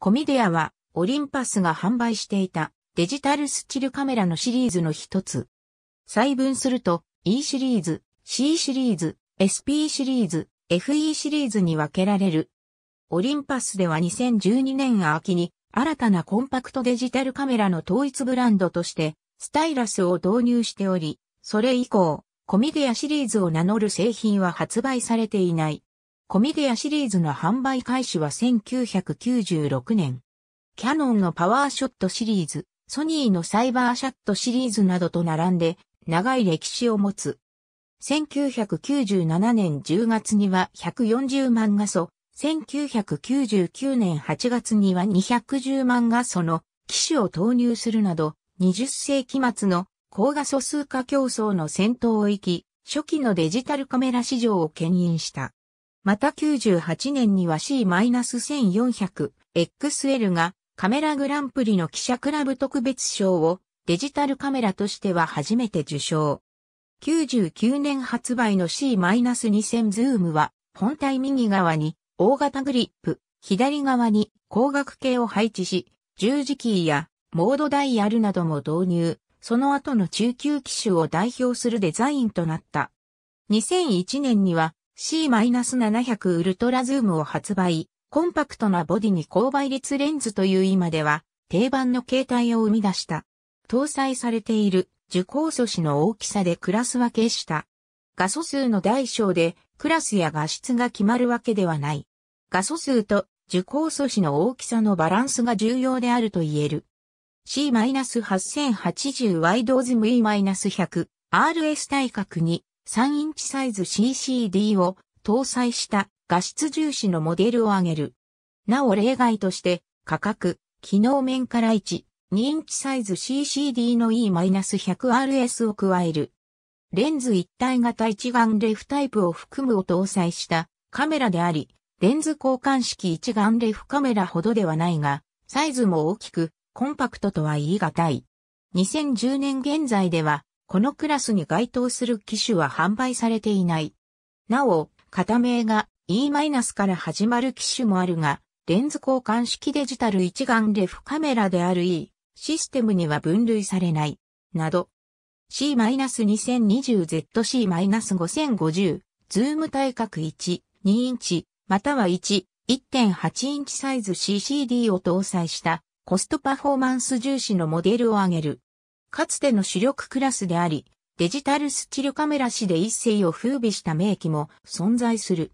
コミデアは、オリンパスが販売していたデジタルスチルカメラのシリーズの一つ。細分すると、E シリーズ、C シリーズ、SP シリーズ、FE シリーズに分けられる。オリンパスでは2012年秋に新たなコンパクトデジタルカメラの統一ブランドとしてスタイラスを導入しており、それ以降、コミディアシリーズを名乗る製品は発売されていない。コミディアシリーズの販売開始は1996年。キャノンのパワーショットシリーズ、ソニーのサイバーシャットシリーズなどと並んで長い歴史を持つ。1997年10月には140万画素、1999年8月には210万画素の機種を投入するなど、20世紀末の高画素数化競争の先頭を行き、初期のデジタルカメラ市場を牽引した。また98年には C-1400XL がカメラグランプリの記者クラブ特別賞をデジタルカメラとしては初めて受賞。99年発売の C-2000 ズームは本体右側に大型グリップ、左側に光学系を配置し、十字キーやモードダイヤルなども導入、その後の中級機種を代表するデザインとなった。2001年には C-700 ウルトラズームを発売、コンパクトなボディに高倍率レンズという今では定番の形態を生み出した。搭載されている受光素子の大きさでクラス分けした。画素数の大小でクラスや画質が決まるわけではない。画素数と受光素子の大きさのバランスが重要であると言える。C-8080 ワイドズム E-100 RS 対角に3インチサイズ CCD を搭載した画質重視のモデルを挙げる。なお例外として価格、機能面から1、2インチサイズ CCD の E-100RS を加える。レンズ一体型一眼レフタイプを含むを搭載したカメラであり、レンズ交換式一眼レフカメラほどではないが、サイズも大きく、コンパクトとは言い難い。2010年現在では、このクラスに該当する機種は販売されていない。なお、片名が E- から始まる機種もあるが、レンズ交換式デジタル一眼レフカメラである E、システムには分類されない、など。C-2020ZC-5050、ズーム対角1、2インチ、または1、1.8インチサイズ CCD を搭載したコストパフォーマンス重視のモデルを挙げる。かつての主力クラスであり、デジタルスチルカメラ誌で一世を風靡した名機も存在する。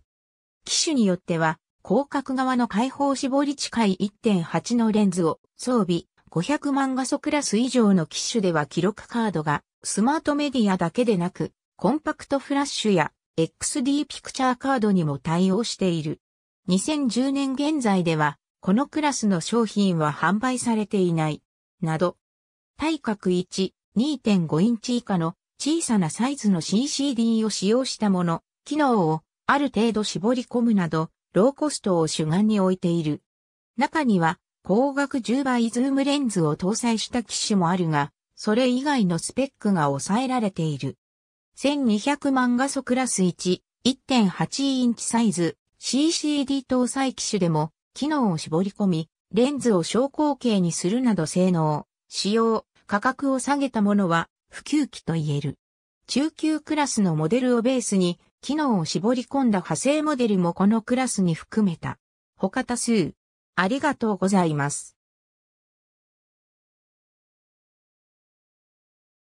機種によっては、広角側の開放絞り近い1.8のレンズを装備500万画素クラス以上の機種では記録カードがスマートメディアだけでなくコンパクトフラッシュや XD ピクチャーカードにも対応している。2010年現在ではこのクラスの商品は販売されていない。など、対角1、2.5インチ以下の小さなサイズの CCD を使用したもの、機能をある程度絞り込むなど、ローコストを主眼に置いている。中には、光学10倍ズームレンズを搭載した機種もあるが、それ以外のスペックが抑えられている。1200万画素クラス1、1.8インチサイズ、CCD 搭載機種でも、機能を絞り込み、レンズを小口径にするなど性能、使用、価格を下げたものは普及機と言える。中級クラスのモデルをベースに、機能を絞り込んだ派生モデルもこのクラスに含めた。他多数。ありがとうございます。